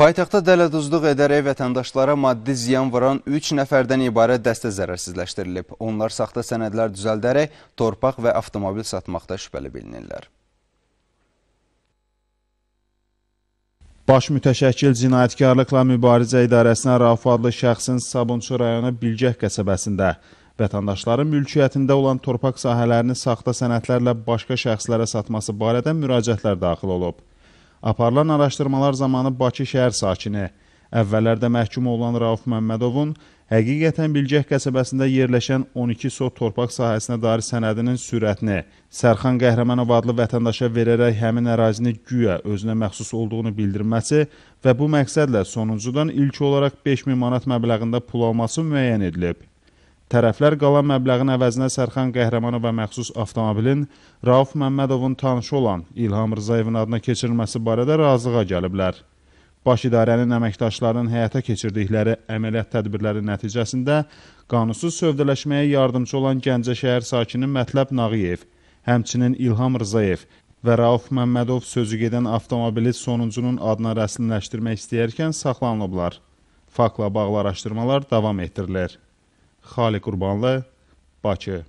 Paytaxtda dələduzluq edərək vətəndaşlara maddi ziyan vuran 3 nəfərdən ibarət dəstə zərərsizləşdirilib. Onlar saxta sənədlər düzəldərək torpaq və avtomobil satmaqda şübhəli bilinirlər. Baş mütəşəkkil cinayətkarlıqla mübarizə idarəsinə Rauf adlı şəxsin Sabunçu rayonu Bilgəh qəsəbəsində vətəndaşların mülkiyyətində olan torpaq sahələrini saxta sənədlərlə başqa şəxslərə satması barədə müraciətlər daxil olub. Aparılan araşdırmalar zamanı Bakı şəhər sakini, əvvəllərdə məhkum olan Rauf Məmmədovun həqiqətən Bilgəh qəsəbəsində yerləşən 12 sot torpaq sahəsinə dair sənədinin sürətini Sərxan Qəhrəmanov adlı vətəndaşa verərək həmin ərazini güya özünə məxsus olduğunu bildirməsi və bu məqsədlə sonuncudan ilk olaraq 5000 manat məbləğində pul alması müəyyən edilib. Tərəflər qalan məbləğin əvəzinə Sərxan Qəhrəmanova məxsus avtomobilin Rauf Məmmədovun tanışı olan İlham Rızayevin adına keçirilməsi barədə razılığa gəliblər. Baş idarənin əməkdaşlarının həyata keçirdikləri əməliyyat tədbirləri nəticəsində qanunsuz sövdələşməyə yardımcı olan Gəncə şəhər sakini Mətləb Nağıyev, həmçinin İlham Rızayev və Rauf Məmmədov sözü gedən avtomobili sonuncunun adına rəsmiləşdirmək istəyərkən saxlanılıblar. Fakla bağlı araşdırmalar davam etdirilir. Xali Qurbanlı, Bakı.